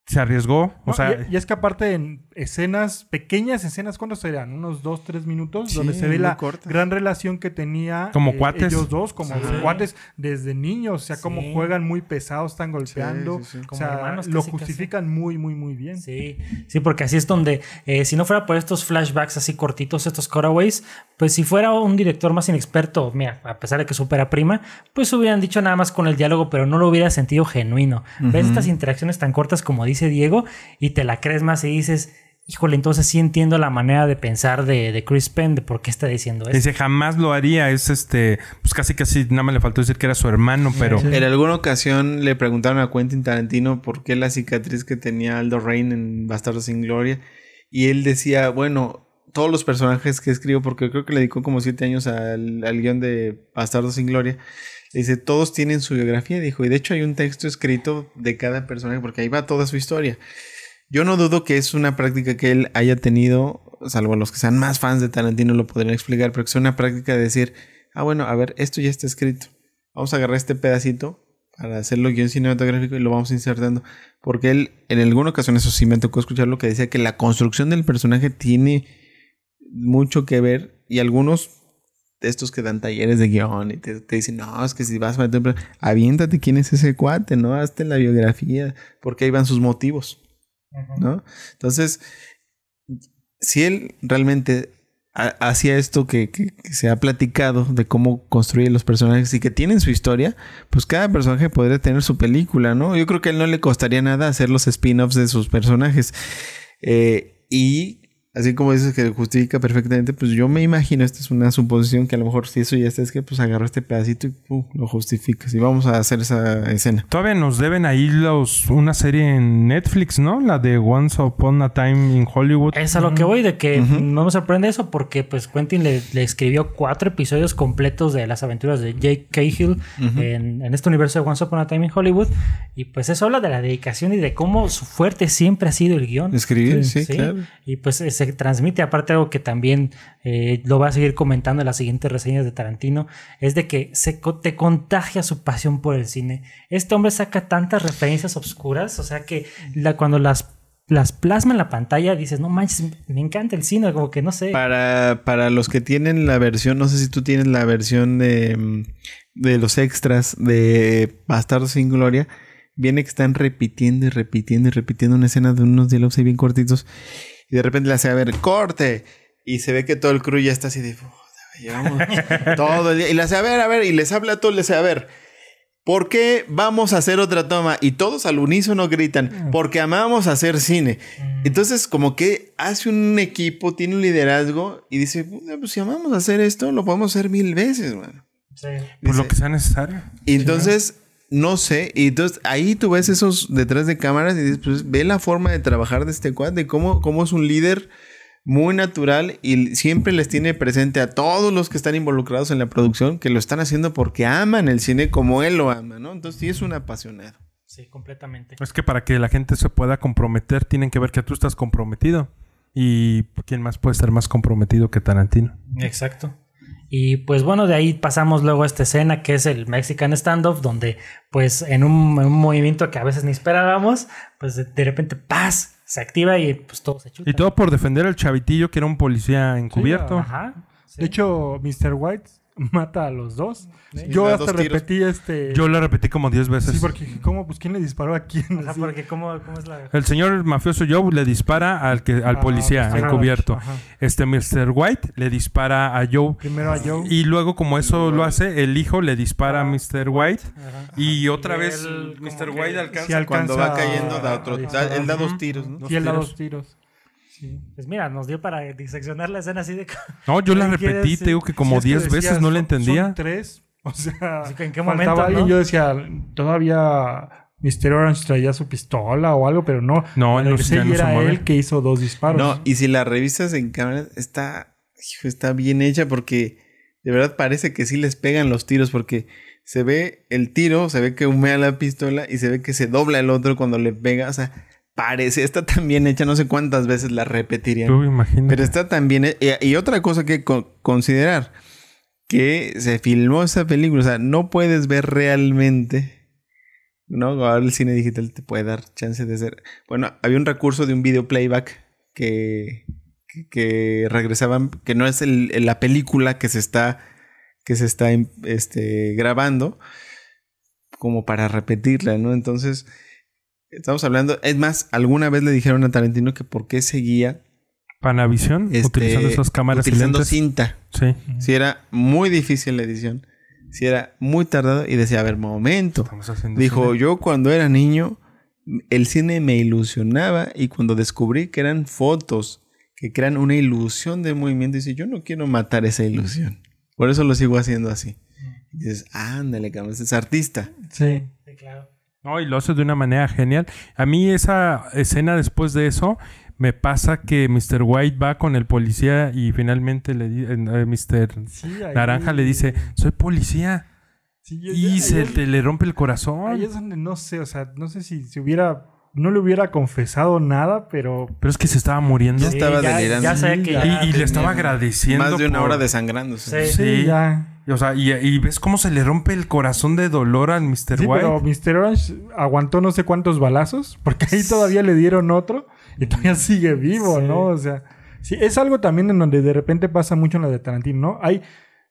[SPEAKER 1] Se arriesgó. o sea,
[SPEAKER 4] y, es que aparte escenas, pequeñas escenas, ¿cuándo serían? Unos dos, tres minutos, donde se ve la gran relación que tenía como eh, cuates. ellos dos, como cuates desde niños, o sea, cómo juegan muy pesados, están
[SPEAKER 2] golpeando, o sea, lo
[SPEAKER 4] justifican muy, muy, muy bien. Sí,
[SPEAKER 2] sí, porque así es donde, eh, si no fuera por estos flashbacks así cortitos, estos cutaways, pues si fuera un director más inexperto, mira, a pesar de que supera prima, pues hubieran dicho nada más con el diálogo, pero no lo hubiera sentido genuino. Ves estas interacciones tan cortas como dice Diego y te la crees más y dices, híjole, entonces sí entiendo la manera de pensar de, de Chris Penn, de por qué está diciendo eso. Dice,
[SPEAKER 1] jamás lo haría, es este, pues casi casi nada más le faltó decir que era su hermano, pero... En alguna ocasión le preguntaron
[SPEAKER 3] a Quentin Tarantino por qué la cicatriz que tenía Aldo Rain en Bastardo sin Gloria, y él decía, bueno, todos los personajes que escribo, porque creo que le dedicó como siete años al, al guión de Bastardo sin Gloria, dice, todos tienen su biografía, dijo, y de hecho hay un texto escrito de cada personaje, porque ahí va toda su historia. Yo no dudo que es una práctica que él haya tenido, salvo los que sean más fans de Tarantino lo podrían explicar, pero que es una práctica de decir, ah, bueno, a ver, esto ya está escrito. Vamos a agarrar este pedacito para hacerlo guión cinematográfico y lo vamos insertando. Porque él, en alguna ocasión, eso sí me tocó escuchar lo que decía, que la construcción del personaje tiene mucho que ver y algunos de estos que dan talleres de guión y te, dicen, no, es que si vas a meter, aviéntate quién es ese cuate, ¿no? Hazte la biografía, porque ahí van sus motivos. ¿no? Entonces, si él realmente hacía esto que, se ha platicado de cómo construir los personajes y que tienen su historia, pues cada personaje podría tener su película, ¿no? Yo creo que a él no le costaría nada hacer los spin-offs de sus personajes. Eh, y así como dices que justifica perfectamente, pues yo me imagino, esta es una suposición que a lo mejor si eso ya está, es que pues agarro este pedacito y pum uh, lo justifica. y vamos a hacer esa escena.
[SPEAKER 1] Todavía nos deben ahí los una serie en Netflix, ¿no? La de Once Upon a Time in Hollywood. Es a lo que voy, de que no
[SPEAKER 2] me sorprende eso porque pues Quentin le, escribió cuatro episodios completos de las aventuras de Jake Cahill en, este universo de Once Upon a Time in Hollywood y pues eso habla de la dedicación y de cómo su fuerte siempre ha sido el guión. Escribir, sí, Y pues ese transmite, aparte algo que también eh, lo va a seguir comentando en las siguientes reseñas de Tarantino, es de que se te contagia su pasión por el cine. Este hombre saca tantas referencias obscuras, o sea que cuando las las plasma en la pantalla, dices, no manches, me encanta el cine, como que no sé.
[SPEAKER 3] Para, para los que tienen la versión, no sé si tú tienes la versión de, mm, los extras de Bastardo sin Gloria, viene que están repitiendo y repitiendo y repitiendo una escena de unos diálogos ahí bien cortitos. Y de repente le hace a ver, corte. Y se ve que todo el crew ya está así de, todo el día. Y la hace a ver, a ver, y les habla a todos, les hace a ver. ¿Por qué vamos a hacer otra toma? Y todos al unísono gritan, mm. porque amamos hacer cine. Mm. Entonces, como que hace un equipo, tiene un liderazgo y dice, pues, si amamos hacer esto, lo podemos hacer mil veces, bueno. Pues, Por lo que sea necesario. Y entonces, no sé, y entonces ahí tú ves esos detrás de cámaras y dices, pues ve la forma de trabajar de este de cómo, cómo es un líder muy natural y siempre les tiene presente a todos los que están involucrados en la producción que lo están haciendo porque aman el cine como él lo ama, ¿no? Entonces sí es un apasionado.
[SPEAKER 2] Sí, completamente.
[SPEAKER 1] Es que para que la gente se pueda comprometer, tienen que ver que tú estás comprometido. ¿Y quién más puede estar más comprometido que Tarantino?
[SPEAKER 2] Exacto. Y pues bueno, de ahí pasamos luego a esta escena que es el Mexican Standoff, donde pues en un, movimiento que a veces ni esperábamos, pues de, repente ¡paz! se activa y pues todo se chuta. Y todo
[SPEAKER 1] por defender al chavitillo que era un policía encubierto.
[SPEAKER 2] ajá. De hecho, Mr. White
[SPEAKER 4] mata a los dos. yo hasta repetí este.
[SPEAKER 1] Yo lo repetí como 10 veces. Sí, porque
[SPEAKER 4] ¿cómo? Pues ¿quién le disparó a quién? porque ¿cómo, es la...
[SPEAKER 1] El señor mafioso Joe le dispara al que al policía pues, encubierto. Este Mr. White le dispara a Joe. Primero a Joe. Y luego, como eso lo hace, el hijo le dispara a Mr. White. Y otra vez él, Mr. White alcanza, cuando va cayendo da otro, él da
[SPEAKER 2] dos tiros, ¿no? Y él da dos tiros. Pues mira, nos dio para diseccionar la escena así de... No, yo la repetí, te digo que como 10 veces no la entendía. tres. O sea, ¿en qué momento, alguien, yo
[SPEAKER 4] decía, todavía Mister Orange traía su pistola o algo, pero no. No, no, él que hizo dos disparos.
[SPEAKER 1] No,
[SPEAKER 3] y si la revisas en cámara, está, está bien hecha porque de verdad parece que sí les pegan los tiros porque se ve el tiro, se ve que humea la pistola y se ve que se dobla el otro cuando le pega. O sea, parece, está tan bien hecha, no sé cuántas veces la repetirían Pero está tan bien eh, Y, otra cosa que considerar, que se filmó esa película, o sea, no puedes ver realmente. ¿no? Ahora el cine digital te puede dar chance de ser... Bueno, había un recurso de un video playback que, que, regresaban, que no es la película que se está, que se está este, grabando, como para repetirla, ¿no? Entonces, Estamos hablando, es más, alguna vez le dijeron a Tarantino que por qué seguía Panavisión este, utilizando esas cámaras utilizando cinta. Sí. Si era muy difícil la edición. si era muy tardado y decía, "A ver, momento." Dijo, "Yo cuando era niño el cine me ilusionaba y cuando descubrí que eran fotos que crean una ilusión de movimiento, dice, "Yo no quiero matar esa ilusión." Por eso lo sigo haciendo así. Y dices, "Ándale, cabrón, es artista." Sí,
[SPEAKER 1] sí claro. No, y lo hace de una manera genial. A mí esa escena después de eso me pasa que Mr. White va con el policía y finalmente le eh, Mr. Naranja le dice, soy policía. y se le rompe el corazón.
[SPEAKER 4] donde no sé, o sea, no sé si, se hubiera no le hubiera confesado nada, pero. Pero es que se estaba muriendo. Ya estaba
[SPEAKER 3] que y, le estaba agradeciendo. Más de una hora desangrándose. sí ya.
[SPEAKER 1] O sea, y, ves cómo se le rompe el corazón de dolor al Mr. Sí, White. Pero
[SPEAKER 4] Mr. Orange aguantó no sé cuántos balazos, porque ahí todavía le dieron otro y todavía mm, sigue vivo, ¿no? O sea, sí, es algo también en donde de repente pasa mucho en la de Tarantino, ¿no? Hay,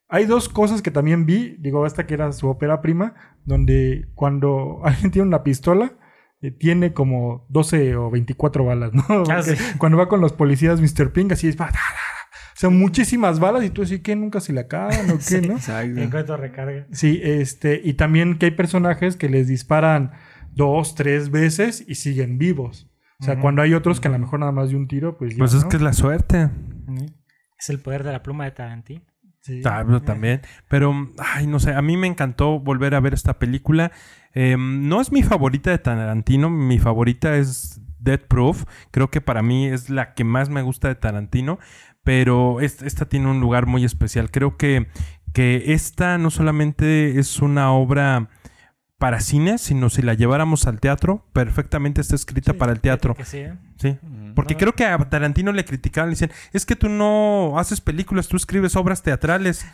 [SPEAKER 4] hay dos cosas que también vi, digo, esta que era su ópera prima, donde cuando alguien tiene una pistola, eh, tiene como 12 o 24 balas, ¿no? Ah, cuando va con los policías, Mr. Ping, así es, va, sea, muchísimas balas y tú decís que nunca se le acaban o qué, ¿no? Exacto. En cuanto recarga. Sí, este, y también que hay personajes que les disparan dos, tres veces y siguen vivos. O sea, cuando hay otros que a lo mejor nada más de un tiro, pues. pues es que es la suerte.
[SPEAKER 2] Es el poder de la pluma de Tarantino. Sí. Ah, eh. también.
[SPEAKER 1] Pero, ay, no sé, a mí me encantó volver a ver esta película. Em, no es mi favorita de Tarantino, mi favorita es Dead Proof. Creo que para mí es la que más me gusta de Tarantino pero esta, tiene un lugar muy especial. Creo que, que esta no solamente es una obra para cine, sino si la lleváramos al teatro, perfectamente está escrita para el teatro. sí, ¿eh? mm. Porque ah. creo que a Tarantino le criticaban, le decían, es que tú no haces películas, tú escribes obras teatrales.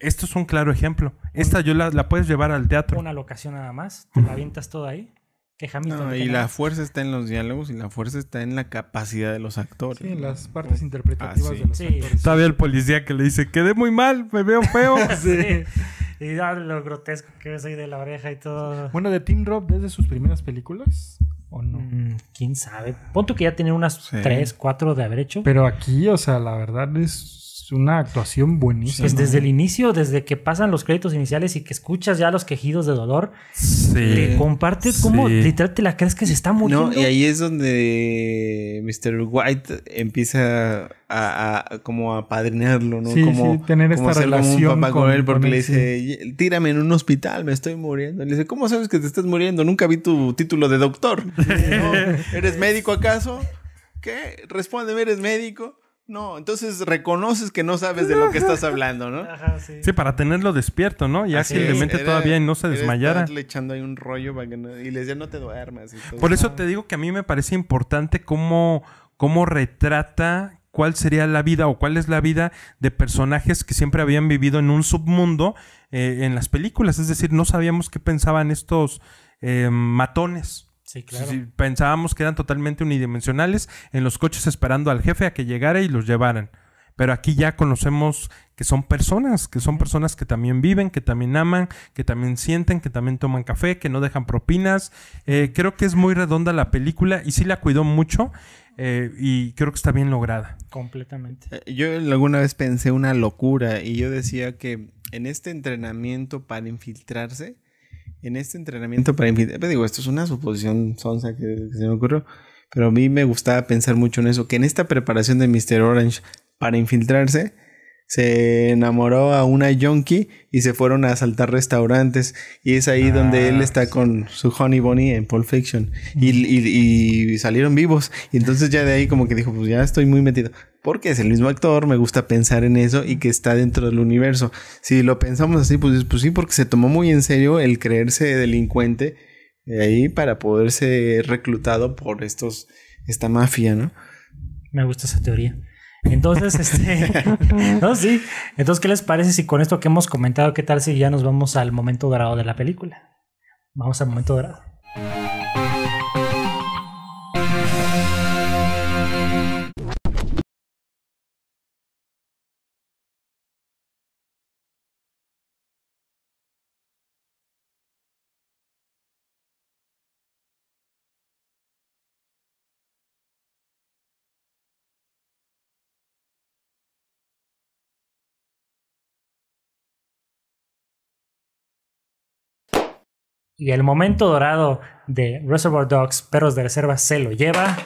[SPEAKER 1] Esto es un claro ejemplo. Esta yo la, la puedes llevar al teatro. Una locación nada más, te la
[SPEAKER 2] avientas todo ahí no, y la
[SPEAKER 3] fuerza está en los diálogos y la fuerza está en la capacidad de los actores. Sí, en
[SPEAKER 4] las
[SPEAKER 2] partes ah, interpretativas de los sí. actores.
[SPEAKER 3] Todavía
[SPEAKER 1] el policía que le dice, quedé muy mal, me veo feo. sí.
[SPEAKER 2] Y dale lo grotesco que ahí de la oreja y todo. Bueno, de Tim Rob ¿desde sus primeras películas? ¿O no? Mm, ¿Quién sabe? Ponto que ya tiene unas tres, cuatro de haber hecho. Pero aquí, o sea, la verdad
[SPEAKER 4] es es una actuación buenísima. desde ¿eh? el inicio,
[SPEAKER 2] desde que pasan los créditos iniciales y que escuchas ya los quejidos de dolor, sí, te comparte cómo literal te la crees que se está muriendo. y ahí
[SPEAKER 3] es donde Mr. White empieza a, a como a ¿no? Sí, como tener esta relación con, él porque le dice, tírame en un hospital, me estoy muriendo. Le dice, ¿cómo sabes que te estás muriendo? Nunca vi tu título de doctor. ¿Eres médico acaso? ¿Qué? Respóndeme, ¿eres médico? No, entonces reconoces que no sabes de lo que estás hablando, ¿no?
[SPEAKER 1] sí. para tenerlo despierto, ¿no? Ya Así todavía y no se desmayara.
[SPEAKER 3] Le echando ahí un rollo y le decía no te duermas. Por eso
[SPEAKER 1] te digo que a mí me parece importante cómo, cómo retrata cuál sería la vida o cuál es la vida de personajes que siempre habían vivido en un submundo eh, en las películas. Es decir, no sabíamos qué pensaban estos eh, matones. Sí, pensábamos que eran totalmente unidimensionales en los coches esperando al jefe a que llegara y los llevaran. Pero aquí ya conocemos que son personas, que son personas que también viven, que también aman, que también sienten, que también toman café, que no dejan propinas. Eh, creo que es muy redonda la película y sí la cuidó mucho eh, y creo que está bien lograda.
[SPEAKER 3] Completamente. Eh, yo alguna vez pensé una locura y yo decía que en este entrenamiento para infiltrarse, en este entrenamiento para me digo, esto es una suposición sonsa que, que, se me ocurrió, pero a mí me gustaba pensar mucho en eso, que en esta preparación de Mr. Orange para infiltrarse, se enamoró a una junkie y se fueron a asaltar restaurantes. Y es ahí donde él ah, está con su Honey Bunny en Pulp Fiction. Y, y, salieron vivos. Y entonces ya de ahí como que dijo, pues ya estoy muy metido. Porque es el mismo actor, me gusta pensar en eso y que está dentro del universo. Si lo pensamos así, pues, pues sí, porque se tomó muy en serio el creerse delincuente eh, ahí para poderse reclutado por estos, esta mafia, ¿no?
[SPEAKER 2] Me gusta esa teoría. Entonces, este, no, sí. Entonces, ¿qué les parece si con esto que hemos comentado, qué tal si ya nos vamos al momento dorado de la película? Vamos al momento dorado. Y el momento dorado de Reservoir Dogs, Perros de Reserva, se lo lleva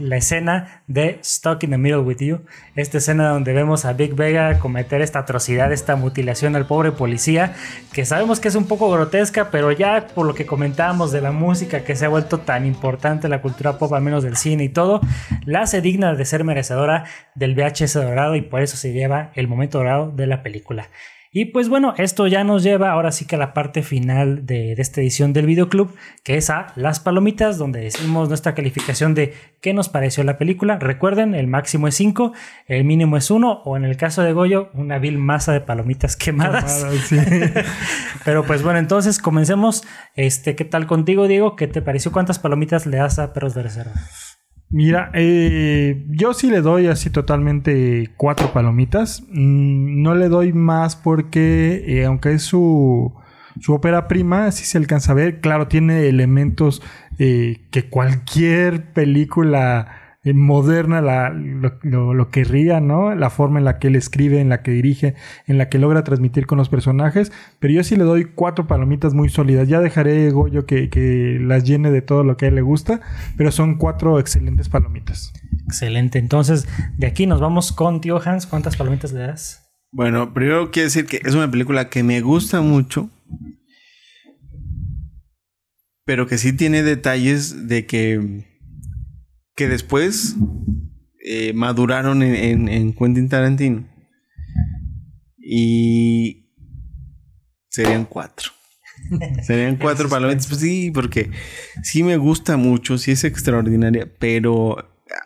[SPEAKER 2] la escena de Stuck in the Middle with You, esta escena donde vemos a Big Vega cometer esta atrocidad, esta mutilación al pobre policía, que sabemos que es un poco grotesca, pero ya por lo que comentábamos de la música que se ha vuelto tan importante en la cultura pop, al menos del cine y todo, la hace digna de ser merecedora del VHS dorado y por eso se lleva el momento dorado de la película. Y pues bueno, esto ya nos lleva ahora sí que a la parte final de, esta edición del videoclub, que es a las palomitas, donde decimos nuestra calificación de qué nos pareció la película. Recuerden, el máximo es 5, el mínimo es 1, o en el caso de Goyo, una vil masa de palomitas quemadas. Pero pues bueno, entonces comencemos. Este, ¿Qué tal contigo, Diego? ¿Qué te pareció? ¿Cuántas palomitas le das a Perros de Reserva?
[SPEAKER 4] Mira, eh, yo sí le doy así totalmente cuatro palomitas. Mm, no le doy más porque, eh, aunque es su, su ópera prima, sí se alcanza a ver. Claro, tiene elementos eh, que cualquier película eh, moderna lo, querría que ría, ¿no? La forma en la que él escribe, en la que dirige, en la que logra transmitir con los personajes. Pero yo sí le doy cuatro palomitas muy sólidas. Ya dejaré Goyo que, que las llene de todo lo que a él le gusta, pero son cuatro excelentes palomitas.
[SPEAKER 2] Excelente. Entonces, de aquí nos vamos con tío Hans. ¿Cuántas palomitas le das?
[SPEAKER 3] Bueno, primero quiero decir que es una película que me gusta mucho, pero que sí tiene detalles de que que después eh, maduraron en, en, Quentin Tarantino. Y serían cuatro. serían cuatro palomitas. Pues sí, porque sí me gusta mucho, sí es extraordinaria, pero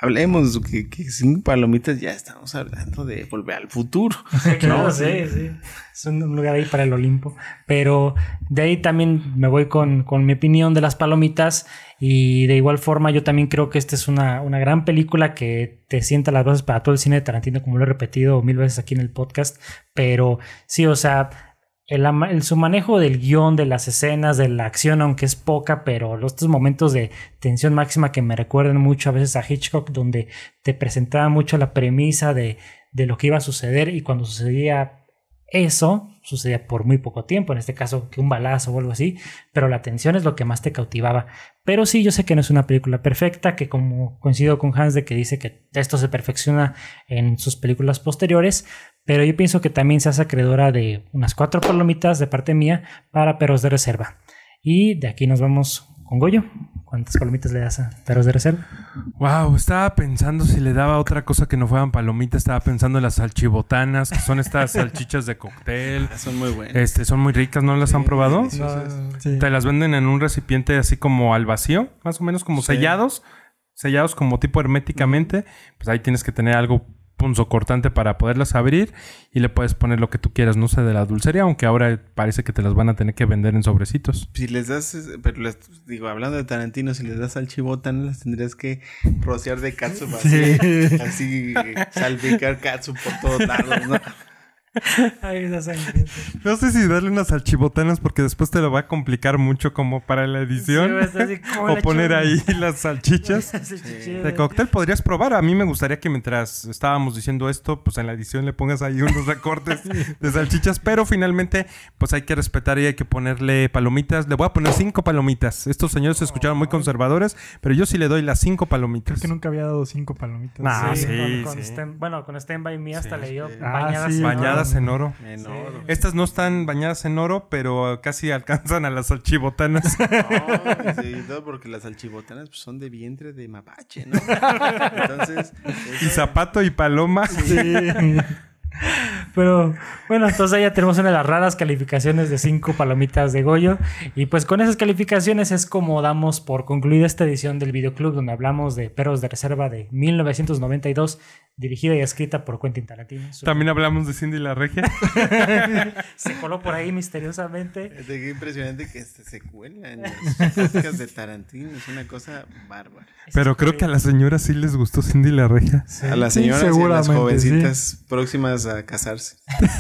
[SPEAKER 3] hablemos que, sin palomitas ya estamos hablando de volver al futuro. ¿no? sí, sí.
[SPEAKER 2] Es un lugar ahí para el Olimpo. Pero de ahí también me voy con, mi opinión de las palomitas. Y de igual forma, yo también creo que esta es una, una gran película que te sienta las bases para todo el cine de Tarantino, como lo he repetido mil veces aquí en el podcast. Pero sí, o sea el, su manejo del guión, de las escenas, de la acción, aunque es poca, pero estos momentos de tensión máxima que me recuerdan mucho a veces a Hitchcock, donde te presentaba mucho la premisa de, de lo que iba a suceder y cuando sucedía eso, sucedía por muy poco tiempo, en este caso que un balazo o algo así, pero la tensión es lo que más te cautivaba. Pero sí, yo sé que no es una película perfecta, que como coincido con Hans de que dice que esto se perfecciona en sus películas posteriores, pero yo pienso que también se hace acreedora de unas cuatro palomitas de parte mía para perros de reserva. Y de aquí nos vamos con Goyo. ¿Cuántas palomitas le das a perros de reserva?
[SPEAKER 1] Wow, estaba pensando si le daba otra cosa que no fueran palomitas. Estaba pensando en las salchibotanas, que son estas salchichas de cóctel. Ah, son muy buenas. Este, son muy ricas, ¿no las han probado? Ah, sí. Te las venden en un recipiente así como al vacío, más o menos como sellados, sellados como tipo herméticamente. Pues ahí tienes que tener algo un socortante para poderlas abrir y le puedes poner lo que tú quieras, no sé, de la dulcería, aunque ahora parece que te las van a tener que vender en sobrecitos.
[SPEAKER 3] Si les das, pero les, digo, hablando de Tarantino, si les das al chibotán, las tendrías que rociar de katsu, así, así eh, salpicar Katsu por todos lados, ¿no?
[SPEAKER 1] no sé si darle unas salchibotanas porque después te lo va a complicar mucho como para la edición. o poner ahí las salchichas. De cóctel podrías probar. A mí me gustaría que mientras estábamos diciendo esto, pues en la edición le pongas ahí unos recortes de salchichas. Pero finalmente, pues hay que respetar y hay que ponerle palomitas. Le voy a poner cinco palomitas. Estos señores se escucharon muy conservadores, pero yo sí le doy las cinco palomitas. Creo que nunca había dado cinco palomitas. Ah, sí,
[SPEAKER 2] con, bueno, con Stand By Me hasta le dio bañadas ah, en oro.
[SPEAKER 1] Estas no están bañadas en oro, pero casi alcanzan a las alchibotanas. No, sí,
[SPEAKER 3] porque las alchibotanas pues, son de vientre de mapache, ¿no? Entonces.
[SPEAKER 2] Y zapato y paloma. Sí. Pero bueno, entonces ya tenemos una de las raras calificaciones de cinco palomitas de Goyo. Y pues con esas calificaciones es como damos por concluida esta edición del videoclub donde hablamos de Perros de Reserva de 1992, dirigida y escrita por Quentin Tarantino. También
[SPEAKER 1] hablamos de Cindy la
[SPEAKER 2] se coló por ahí misteriosamente. es Qué impresionante que este se cuela las
[SPEAKER 3] de Tarantino. Es una cosa bárbara. Pero creo que a la
[SPEAKER 1] señora sí les gustó Cindy la a las señoras y a las jovencitas
[SPEAKER 3] próximas a casarse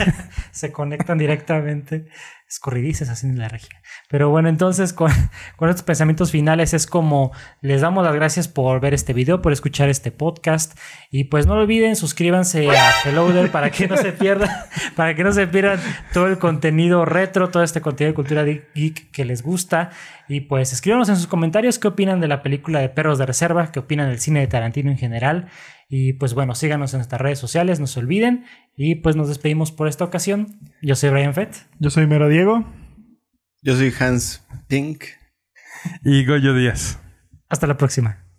[SPEAKER 2] se conectan directamente escurridices así en la regia. Pero bueno, entonces con, estos pensamientos finales es como les damos las gracias por ver este video, por escuchar este podcast y pues no olviden suscríbanse a Helloder para que no se pierdan, para que no se pierdan todo el contenido retro, todo este contenido de cultura geek que les gusta y pues escríbanos en sus comentarios qué opinan de la película de Perros de Reserva, qué opinan del cine de Tarantino en general y pues bueno, síganos en nuestras redes sociales, no se olviden y pues nos despedimos por esta ocasión. Yo soy Brian Fett. Yo soy Mero Diego.
[SPEAKER 3] Yo soy Hans Pink.
[SPEAKER 1] Y Goyo Díaz.
[SPEAKER 2] Hasta la próxima.